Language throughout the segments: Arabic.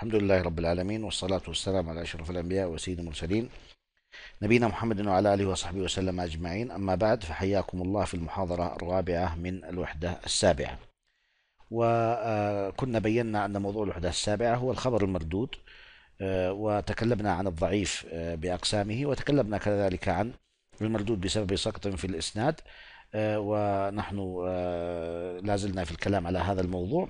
الحمد لله رب العالمين والصلاة والسلام على أشرف الأنبياء وسيد المرسلين نبينا محمد وعلى آله وصحبه وسلم أجمعين أما بعد فحياكم الله في المحاضرة الرابعة من الوحدة السابعة وكنا بينا أن موضوع الوحدة السابعة هو الخبر المردود وتكلمنا عن الضعيف بأقسامه وتكلمنا كذلك عن المردود بسبب سقط في الإسناد ونحن آه، لازلنا في الكلام على هذا الموضوع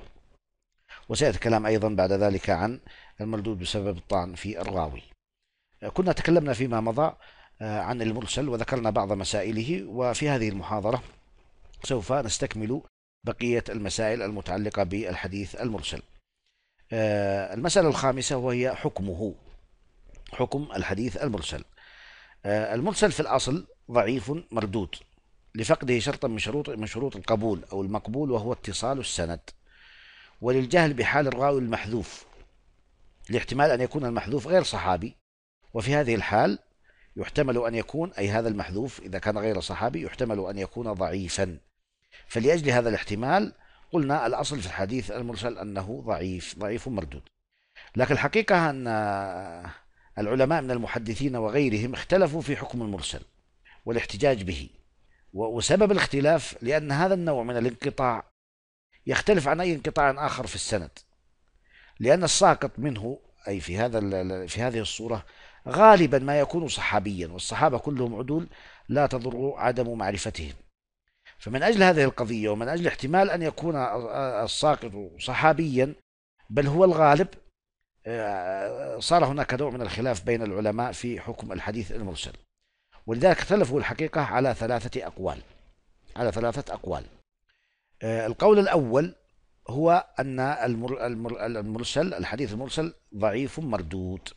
وسيأتي الكلام أيضا بعد ذلك عن المردود بسبب الطعن في الراوي كنا تكلمنا فيما مضى آه، عن المرسل وذكرنا بعض مسائله وفي هذه المحاضرة سوف نستكمل بقية المسائل المتعلقة بالحديث المرسل آه، المسألة الخامسة وهي حكمه حكم الحديث المرسل آه، المرسل في الأصل ضعيف مردود لفقده شرطا من شروط من شروط القبول أو المقبول وهو اتصال السند وللجهل بحال الراوي المحذوف لاحتمال أن يكون المحذوف غير صحابي وفي هذه الحال يحتمل أن يكون أي هذا المحذوف إذا كان غير صحابي يحتمل أن يكون ضعيفا فلأجل هذا الاحتمال قلنا الأصل في الحديث المرسل أنه ضعيف ضعيف مردود لكن الحقيقة أن العلماء من المحدثين وغيرهم اختلفوا في حكم المرسل والاحتجاج به وسبب الاختلاف لأن هذا النوع من الانقطاع يختلف عن أي انقطاع آخر في السند لأن الساقط منه أي في هذا في هذه الصورة غالبا ما يكون صحابيا والصحابة كلهم عدول لا تضر عدم معرفتهم فمن أجل هذه القضية ومن أجل احتمال أن يكون الساقط صحابيا بل هو الغالب آه، صار هناك نوع من الخلاف بين العلماء في حكم الحديث المرسل ولذلك اختلفوا الحقيقة على ثلاثة أقوال على ثلاثة أقوال آه، القول الأول هو أن المرسل الحديث المرسل ضعيف مردود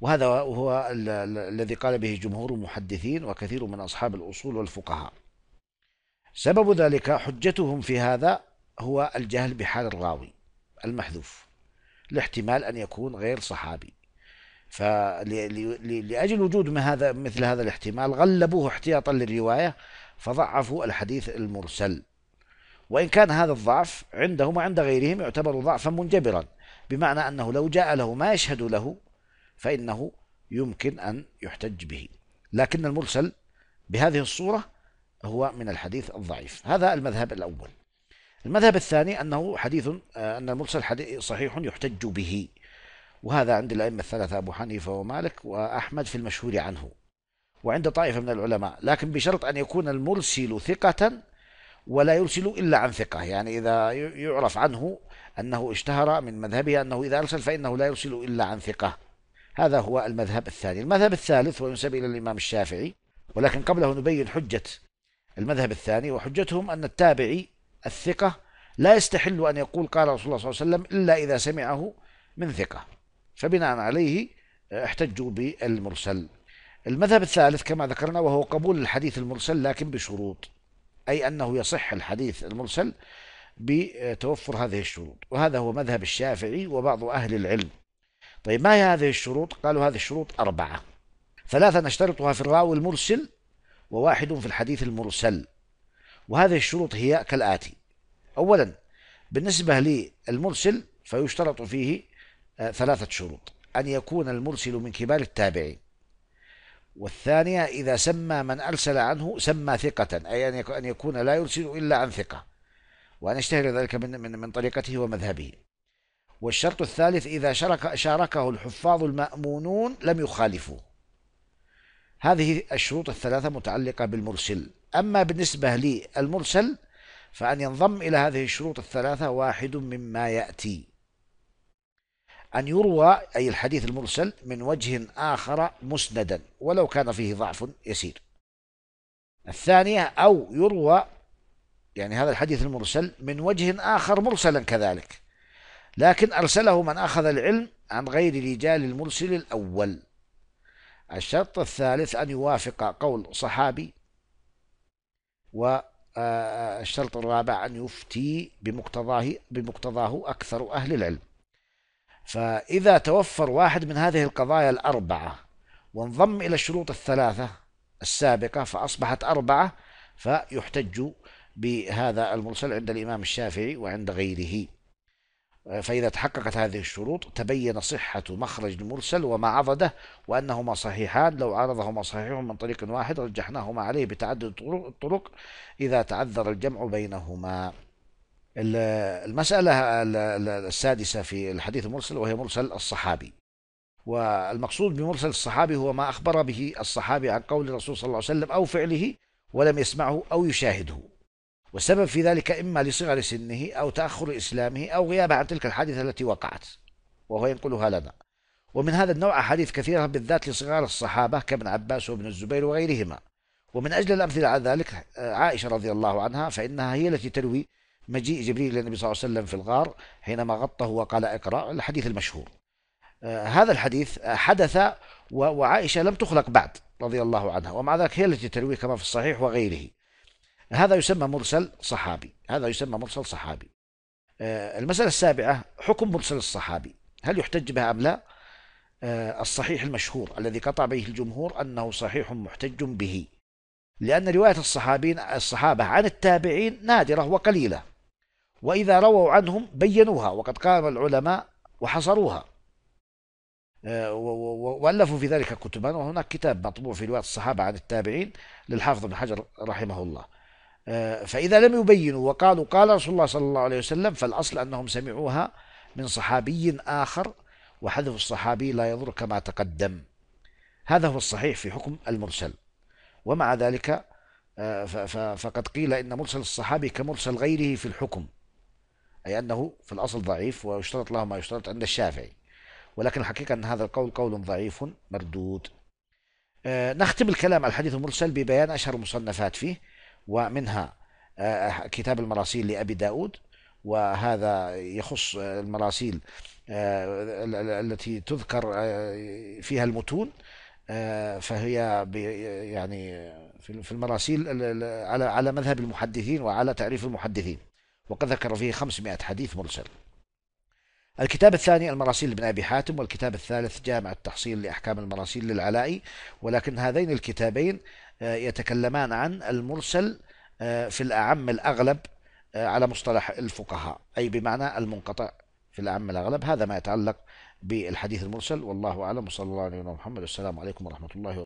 وهذا هو الذي قال به جمهور المحدثين وكثير من أصحاب الأصول والفقهاء سبب ذلك حجتهم في هذا هو الجهل بحال الراوي المحذوف لاحتمال أن يكون غير صحابي فلأجل وجود هذا مثل هذا الاحتمال غلبوه احتياطا للرواية فضعفوا الحديث المرسل وإن كان هذا الضعف عندهم وعند غيرهم يعتبر ضعفا منجبرا بمعنى أنه لو جاء له ما يشهد له فإنه يمكن أن يحتج به لكن المرسل بهذه الصورة هو من الحديث الضعيف هذا المذهب الأول المذهب الثاني أنه حديث آه، أن المرسل حديث صحيح يحتج به وهذا عند الأئمة الثلاثة أبو حنيفة ومالك وأحمد في المشهور عنه وعند طائفة من العلماء لكن بشرط أن يكون المرسل ثقة ولا يرسل إلا عن ثقة يعني إذا يعرف عنه أنه اشتهر من مذهبه أنه إذا أرسل فإنه لا يرسل إلا عن ثقة هذا هو المذهب الثاني المذهب الثالث وينسب إلى الإمام الشافعي ولكن قبله نبين حجة المذهب الثاني وحجتهم أن التابعي الثقة لا يستحل أن يقول قال رسول الله صلى الله عليه وسلم إلا إذا سمعه من ثقة فبناء عليه احتجوا بالمرسل المذهب الثالث كما ذكرنا وهو قبول الحديث المرسل لكن بشروط أي أنه يصح الحديث المرسل بتوفر هذه الشروط وهذا هو مذهب الشافعي وبعض أهل العلم طيب ما هي هذه الشروط قالوا هذه الشروط أربعة ثلاثة نشترطها في الراوي المرسل وواحد في الحديث المرسل وهذه الشروط هي كالآتي أولا بالنسبة للمرسل فيشترط فيه آه، ثلاثة شروط أن يكون المرسل من كبار التابعين والثانية إذا سمى من أرسل عنه سمى ثقة أي أن يكون لا يرسل إلا عن ثقة وأن يشتهر ذلك من, من, من طريقته ومذهبه والشرط الثالث إذا شارك شاركه الحفاظ المأمونون لم يخالفوه هذه الشروط الثلاثة متعلقة بالمرسل أما بالنسبة للمرسل فأن ينضم إلى هذه الشروط الثلاثة واحد مما يأتي أن يروى أي الحديث المرسل من وجه آخر مسندا ولو كان فيه ضعف يسير الثانية أو يروى يعني هذا الحديث المرسل من وجه آخر مرسلا كذلك لكن أرسله من أخذ العلم عن غير رجال المرسل الأول الشرط الثالث أن يوافق قول صحابي والشرط آه، آه، الرابع أن يفتي بمقتضاه, بمقتضاه أكثر أهل العلم فإذا توفر واحد من هذه القضايا الأربعة وانضم إلى الشروط الثلاثة السابقة فأصبحت أربعة فيحتج بهذا المرسل عند الإمام الشافعي وعند غيره فإذا تحققت هذه الشروط تبين صحة مخرج المرسل وما عضده وأنهما صحيحان لو عرضهما صحيح من طريق واحد رجحناهما عليه بتعدد الطرق إذا تعذر الجمع بينهما المسألة السادسة في الحديث المرسل وهي مرسل الصحابي والمقصود بمرسل الصحابي هو ما أخبر به الصحابي عن قول الرسول صلى الله عليه وسلم أو فعله ولم يسمعه أو يشاهده والسبب في ذلك إما لصغر سنه أو تأخر إسلامه أو غيابه عن تلك الحادثة التي وقعت وهو ينقلها لنا ومن هذا النوع أحاديث كثيرة بالذات لصغار الصحابة كابن عباس وابن الزبير وغيرهما ومن أجل الأمثلة على ذلك آه، عائشة رضي الله عنها فإنها هي التي تروي مجيء جبريل للنبي صلى الله عليه وسلم في الغار حينما غطه وقال اقرأ الحديث المشهور آه، هذا الحديث حدث وعائشة لم تخلق بعد رضي الله عنها ومع ذلك هي التي ترويه كما في الصحيح وغيره هذا يسمى مرسل صحابي هذا يسمى مرسل صحابي آه، المسألة السابعة حكم مرسل الصحابي هل يحتج بها أم لا آه، الصحيح المشهور الذي قطع به الجمهور أنه صحيح محتج به لأن رواية الصحابين الصحابة عن التابعين نادرة وقليلة وإذا رووا عنهم بينوها وقد قام العلماء وحصروها آه، وألفوا في ذلك كتبا وهناك كتاب مطبوع في رواية الصحابة عن التابعين للحافظ بن حجر رحمه الله آه، فإذا لم يبينوا وقالوا قال رسول الله صلى الله عليه وسلم فالأصل أنهم سمعوها من صحابي آخر وحذف الصحابي لا يضر كما تقدم هذا هو الصحيح في حكم المرسل ومع ذلك آه، فقد قيل إن مرسل الصحابي كمرسل غيره في الحكم أي أنه في الأصل ضعيف ويشترط له ما يشترط عند الشافعي ولكن الحقيقة أن هذا القول قول ضعيف مردود آه، نختم الكلام على الحديث المرسل ببيان أشهر المصنفات فيه ومنها آه، كتاب المراسيل لأبي داود وهذا يخص المراسيل آه، التي تذكر فيها المتون فهي يعني في المراسيل على على مذهب المحدثين وعلى تعريف المحدثين وقد ذكر فيه 500 حديث مرسل الكتاب الثاني المراسيل لابن أبي حاتم والكتاب الثالث جامع التحصيل لأحكام المراسيل للعلائي ولكن هذين الكتابين آه، يتكلمان عن المرسل آه، في الأعم الأغلب آه، على مصطلح الفقهاء أي بمعنى المنقطع في الأعم الأغلب هذا ما يتعلق بالحديث المرسل والله أعلم وصلى الله على نبينا محمد والسلام عليكم ورحمة الله وبركاته